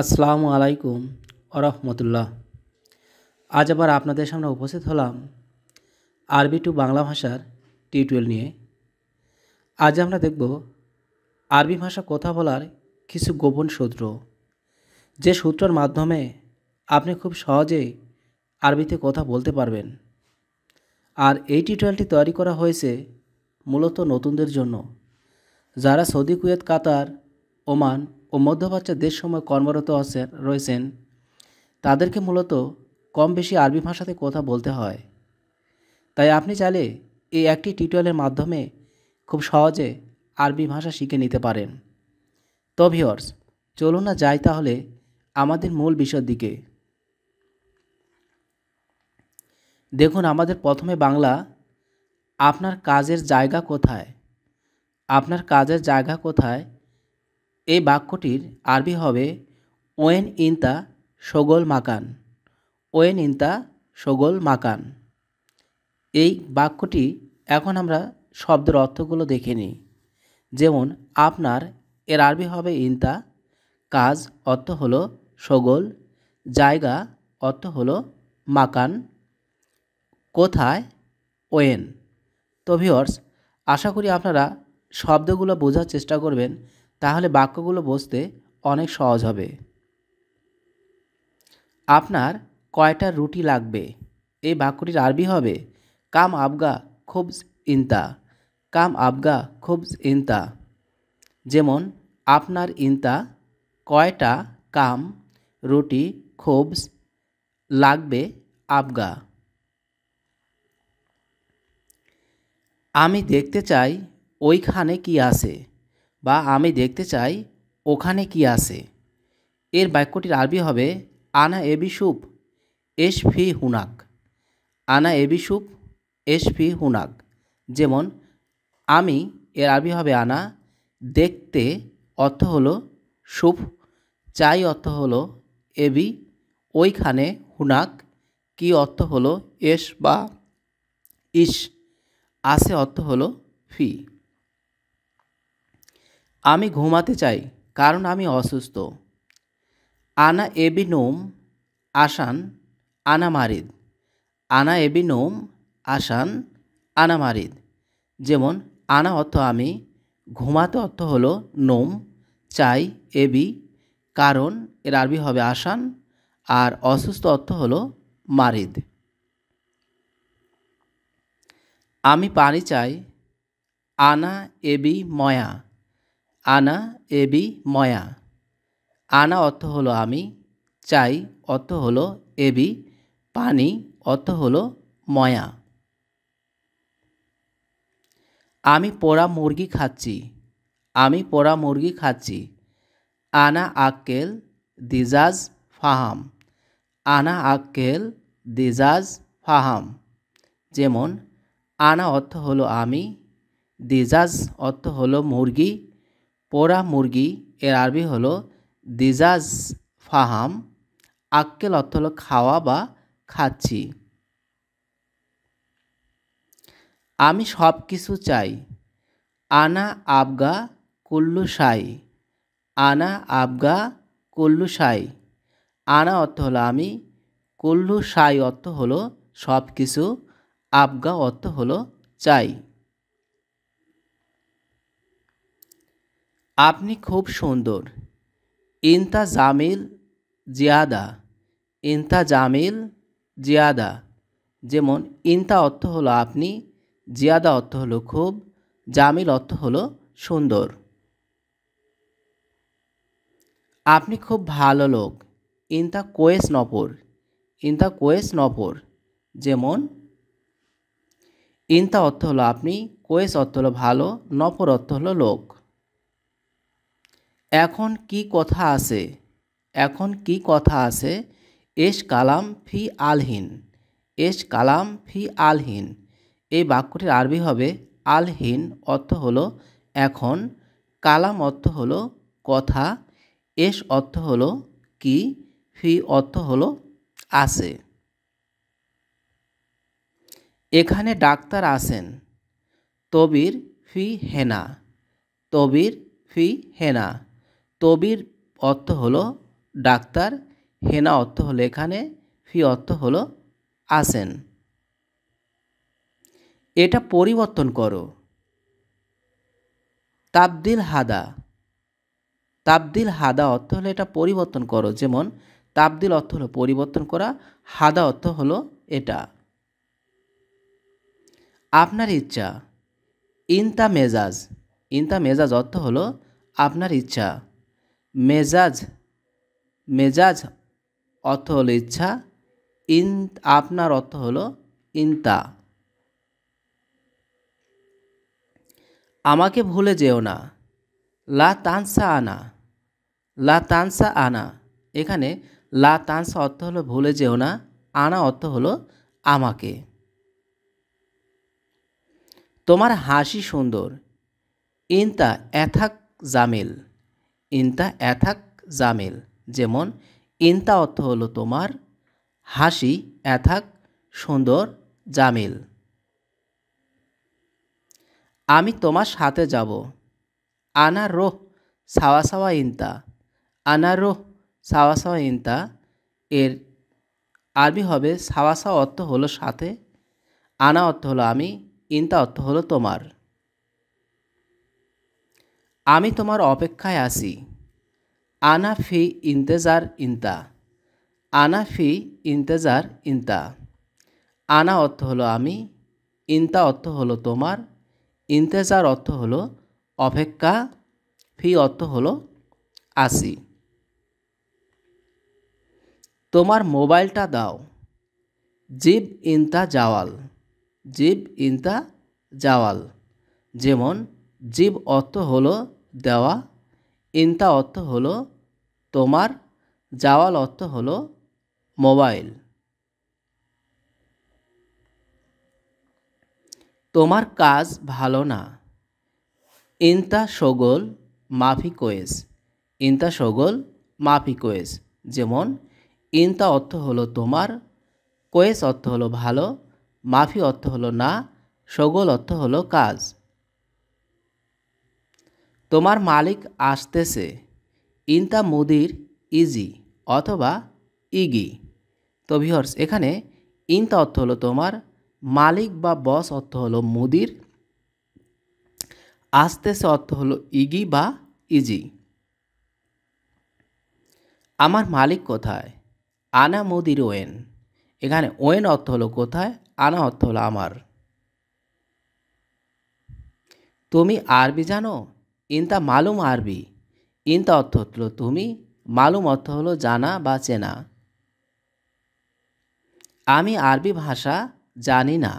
আসসালামু আলাইকুম আরহামতুল্লাহ আজ আবার আপনাদের সামনে উপস্থিত হলাম আরবি টু বাংলা ভাষার টিউটোরিয়াল নিয়ে আজ আমরা দেখব আরবি ভাষা কথা বলার কিছু গোপন সূত্র যে সূত্রের মাধ্যমে আপনি খুব সহজেই আরবিতে কথা বলতে পারবেন আর এই টিউটোরিয়ালটি তৈরি করা হয়েছে মূলত নতুনদের জন্য যারা সৌদি কুয়েত কাতার ওমান ও মধ্যপ্রাচ্যের দেশসময় কর্মরত আছেন রয়েছেন তাদেরকে মূলত কম বেশি আরবি ভাষাতে কথা বলতে হয় তাই আপনি চাইলে এই একটি টিউটোরিয়ালের মাধ্যমে খুব সহজে আরবি ভাষা শিখে নিতে পারেন তো চলুন না যাই তাহলে আমাদের মূল বিষয়ের দিকে দেখুন আমাদের প্রথমে বাংলা আপনার কাজের জায়গা কোথায় আপনার কাজের জায়গা কোথায় এই বাক্যটির আরবি হবে ওয়েন ইনতা সগোল মাকান ওয়েন ইনতা সগোল মাকান এই বাক্যটি এখন আমরা শব্দের অর্থগুলো দেখে নিই যেমন আপনার এর আরবি হবে ইনতা কাজ অর্থ হলো সগোল জায়গা অর্থ হলো মাকান কোথায় ওয়েন তো ভিওর্স আশা করি আপনারা শব্দগুলো বোঝার চেষ্টা করবেন তাহলে বাক্যগুলো বুঝতে অনেক সহজ হবে আপনার কয়টা রুটি লাগবে এই বাক্যটির আরবি হবে কাম আবগা খুব ইন্তা কাম আবগা খুব ইন্তা যেমন আপনার ইন্তা কয়টা কাম রুটি খুব লাগবে আবগা আমি দেখতে চাই ওইখানে কি আছে বা আমি দেখতে চাই ওখানে কি আছে এর বাক্যটির আরবি হবে আনা এবিসুপ এস ফি হুনাক আনা এবিসুপ এস ফি হুনাক যেমন আমি এর আরবি হবে আনা দেখতে অর্থ হল সুপ চাই অর্থ হল এবি ওইখানে হুনাক কি অর্থ হল এস বা ইস আসে অর্থ হল ফি আমি ঘুমাতে চাই কারণ আমি অসুস্থ আনা এবি নোম আসান আনামারিদ আনা এবি নোম আসান আনামারিদ যেমন আনা অর্থ আমি ঘুমাতে অর্থ হলো নোম চাই এবি কারণ এর আরবি হবে আসান আর অসুস্থ অর্থ হলো মারিদ আমি পানি চাই আনা এবি ময়া আনা এবি ময়া আনা অর্থ হলো আমি চাই অর্থ হলো এবি পানি অর্থ হলো ময়া আমি পোড়া মুরগি খাচ্ছি আমি পোড়া মুরগি খাচ্ছি আনা আক্কেল দিজাজ ফাহাম আনা আক্কেল দিজাজ ফাহাম যেমন আনা অর্থ হলো আমি দিজাজ অর্থ হলো মুরগি পোড়া মুরগি এর আরবি হলো দিজাজ ফাহাম আক্কেল অর্থ হলো খাওয়া বা খাচ্ছি আমি সব কিছু চাই আনা আবগা কুল্লু সাই আনা আবগা কুল্লু সাই আনা অর্থ হলো আমি কুল্লু সাই অর্থ হলো সব কিছু আবগা অর্থ হলো চাই আপনি খুব সুন্দর ইনতা জামিল জিয়াদা ইনতা জামিল জিয়াদা যেমন ইনতা অর্থ হলো আপনি জিয়াদা অর্থ হলো খুব জামিল অর্থ হলো সুন্দর আপনি খুব ভালো লোক ইনতা কোয়েস নপর ইনতা কোয়েস নপর যেমন ইনতা অর্থ হলো আপনি কোয়েস অর্থ হলো ভালো নপর অর্থ হলো লোক এখন কি কথা আছে এখন কি কথা আছে এস কালাম ফি আলহীন এস কালাম ফি আলহীন এই বাক্যটির আরবি হবে আলহীন অর্থ হলো এখন কালাম অর্থ হলো কথা এস অর্থ হলো কি ফি অর্থ হলো আছে এখানে ডাক্তার আসেন তবির ফি হেনা তবির ফি হেনা তবির অর্থ হলো ডাক্তার হেনা অর্থ হলো এখানে ফি অর্থ হলো আসেন এটা পরিবর্তন করো তাবদিল হাদা তাবদিল হাদা অর্থ হলো এটা পরিবর্তন করো যেমন তাবদিল অর্থ হলো পরিবর্তন করা হাদা অর্থ হলো এটা আপনার ইচ্ছা ইনতা মেজাজ ইনতা মেজাজ অর্থ হলো আপনার ইচ্ছা মেজাজ মেজাজ অর্থ হলো ইচ্ছা ইন আপনার অর্থ হলো ইন্তা আমাকে ভুলে যেও না লা তানসা আনা লা তানসা আনা এখানে লা তানসা অর্থ হলো ভুলে যেও না আনা অর্থ হলো আমাকে তোমার হাসি সুন্দর ইনতা এথাক জামিল ইনতা অ্যাথাক জামেল যেমন ইনতা অর্থ হলো তোমার হাসি অ্যাথাক সুন্দর জামিল আমি তোমার সাথে যাব আনা রোহ সাওয়া সাওয়া ইনতা আনা রোহ সাওয়া সাওয়া ইনতা এর আরবি হবে সাওয়া সাওয়া অর্থ হলো সাথে আনা অর্থ হলো আমি ইনতা অর্থ হলো তোমার আমি তোমার অপেক্ষায় আসি আনা ফি ইন্তেজার ইন্তা আনা ফি ইন্তেজার ইন্তা আনা অর্থ হলো আমি ইন্তা অর্থ হলো তোমার ইন্তেজার অর্থ হলো অপেক্ষা ফি অর্থ হলো আসি তোমার মোবাইলটা দাও জীব ইন্তা জাওয়াল জীব ইন্তা জাওয়াল যেমন জীব অর্থ হলো দেওয়া ইন্তা অর্থ হলো তোমার জাওয়াল অর্থ হলো মোবাইল তোমার কাজ ভালো না ইন্তা সগোল মাফি কোয়েস ইন্তা সগোল মাফি কোয়েস যেমন ইন্তা অর্থ হলো তোমার কোয়েস অর্থ হলো ভালো মাফি অর্থ হলো না সগোল অর্থ হলো কাজ তোমার মালিক আসতেছে ইনতা মুদির ইজি অথবা ইগি তো ভিহর্স এখানে ইনতা অর্থ হলো তোমার মালিক বা বস অর্থ হলো মুদির আসতেছে অর্থ হলো ইগি বা ইজি আমার মালিক কোথায় আনা মুদির ওয়েন এখানে ওয়েন অর্থ হলো কোথায় আনা অর্থ হলো আমার তুমি আরবি জানো ইনতা মালুম আরবি ইনতা অর্থ হলো তুমি মালুম অর্থ হলো জানা বা চেনা আমি আরবি ভাষা জানি না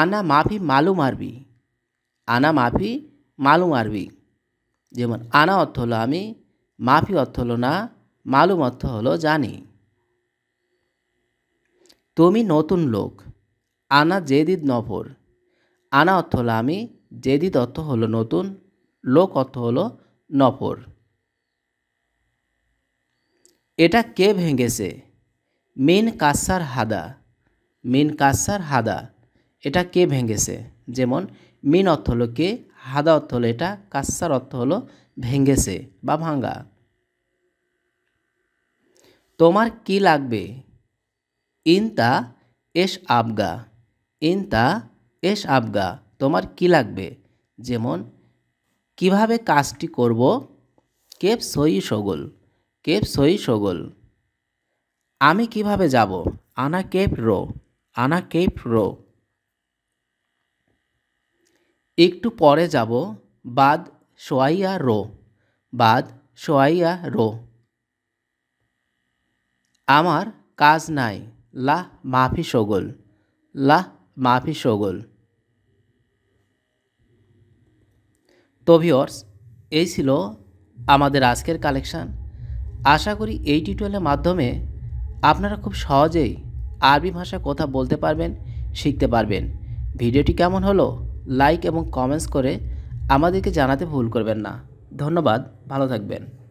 আনা মাফি মালুম আরবি আনা মাফি মালুম আরবি যেমন আনা অর্থ হলো আমি মাফি অর্থ হলো না মালুম অর্থ হলো জানি তুমি নতুন লোক আনা জেদিদ নফর আনা অর্থ হলো আমি জেদিদ অর্থ হলো নতুন লো কত হলো নফর এটা কে ভেঙেছে মিন কাসার হাদা মিন কাসার হাদা এটা কে ভেঙেছে যেমন মিন অর্থ হলো কে হাদা অর্থ হলো এটা কাসার অর্থ হলো ভেঙেছে বা ভাঙ্গা তোমার কি লাগবে ইনতা এস আবগা ইনতা এস আবগা তোমার কি লাগবে যেমন কিভাবে কাজটি করব কেপ সই সগোল কেপ সই সগোল আমি কিভাবে যাব আনা কেপ রো আনা কেপ রো একটু পরে যাব বাদ সোয়াইয়া রো বাদ সোয়াইয়া রো আমার কাজ নাই লাহ মাফি সগোল লাহ মাফি সগোল তো ভিওর্স এই ছিল আমাদের আজকের কালেকশান আশা করি এই টিউটোরিয়ালের মাধ্যমে আপনারা খুব সহজেই আরবি ভাষা কথা বলতে পারবেন শিখতে পারবেন ভিডিওটি কেমন হলো লাইক এবং কমেন্টস করে আমাদেরকে জানাতে ভুল করবেন না ধন্যবাদ ভালো থাকবেন